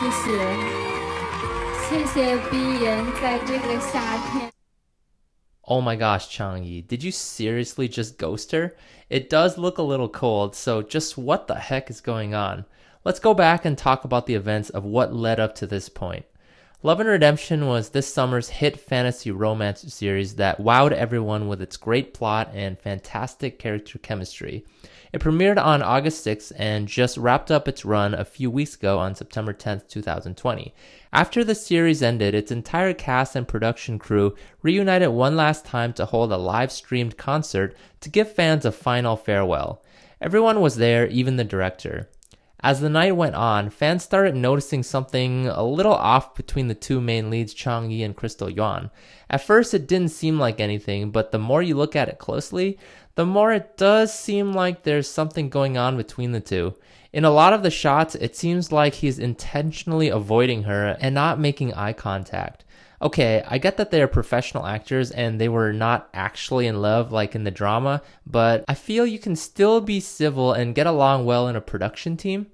Oh my gosh, Changyi, did you seriously just ghost her? It does look a little cold, so just what the heck is going on? Let's go back and talk about the events of what led up to this point. Love and Redemption was this summer's hit fantasy romance series that wowed everyone with its great plot and fantastic character chemistry. It premiered on August 6th and just wrapped up its run a few weeks ago on September 10th, 2020. After the series ended, its entire cast and production crew reunited one last time to hold a live streamed concert to give fans a final farewell. Everyone was there, even the director. As the night went on, fans started noticing something a little off between the two main leads, Chang Yi and Crystal Yuan. At first, it didn't seem like anything, but the more you look at it closely, the more it does seem like there's something going on between the two. In a lot of the shots, it seems like he's intentionally avoiding her and not making eye contact okay, I get that they're professional actors and they were not actually in love like in the drama, but I feel you can still be civil and get along well in a production team.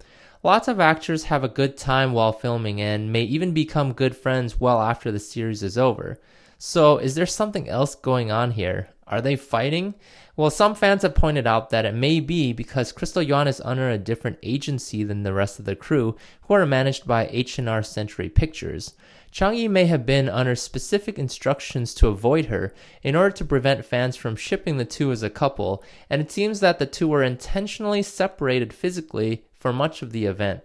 Lots of actors have a good time while filming and may even become good friends well after the series is over. So, is there something else going on here? Are they fighting? Well, some fans have pointed out that it may be because Crystal Yuan is under a different agency than the rest of the crew, who are managed by H&R Century Pictures. Chang Yi may have been under specific instructions to avoid her in order to prevent fans from shipping the two as a couple, and it seems that the two were intentionally separated physically for much of the event.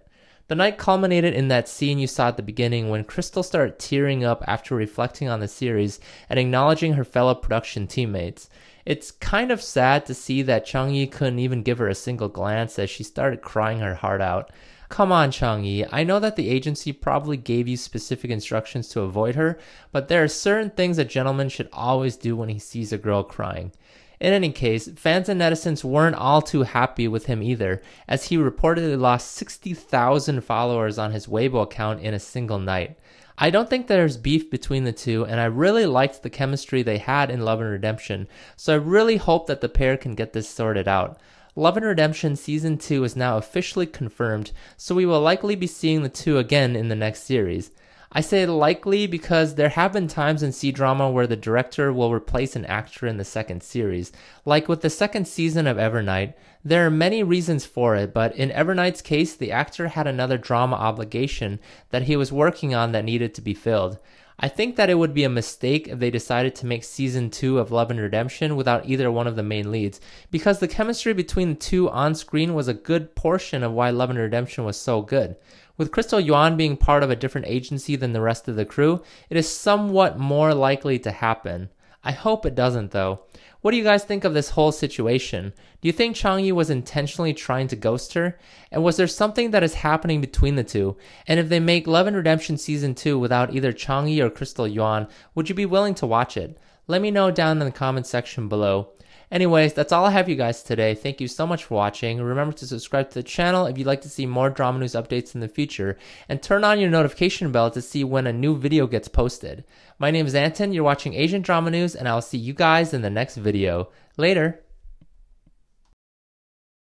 The night culminated in that scene you saw at the beginning when Crystal started tearing up after reflecting on the series and acknowledging her fellow production teammates. It's kind of sad to see that Chang Yi couldn't even give her a single glance as she started crying her heart out. Come on, Yi. I know that the agency probably gave you specific instructions to avoid her, but there are certain things a gentleman should always do when he sees a girl crying. In any case, fans and netizens weren't all too happy with him either, as he reportedly lost 60,000 followers on his Weibo account in a single night. I don't think there's beef between the two, and I really liked the chemistry they had in Love and Redemption, so I really hope that the pair can get this sorted out. Love and Redemption Season 2 is now officially confirmed, so we will likely be seeing the two again in the next series. I say likely because there have been times in C drama where the director will replace an actor in the second series. Like with the second season of Evernight, there are many reasons for it, but in Evernight's case, the actor had another drama obligation that he was working on that needed to be filled. I think that it would be a mistake if they decided to make season 2 of Love and Redemption without either one of the main leads, because the chemistry between the two on screen was a good portion of why Love and Redemption was so good. With Crystal Yuan being part of a different agency than the rest of the crew, it is somewhat more likely to happen. I hope it doesn't though. What do you guys think of this whole situation? Do you think Chang Yi was intentionally trying to ghost her? And was there something that is happening between the two? And if they make Love and Redemption Season 2 without either Chang Yi or Crystal Yuan, would you be willing to watch it? Let me know down in the comment section below. Anyways, that's all I have you guys today. Thank you so much for watching. Remember to subscribe to the channel if you'd like to see more drama news updates in the future, and turn on your notification bell to see when a new video gets posted. My name is Anton, you're watching Asian Drama News, and I'll see you guys in the next video. Later!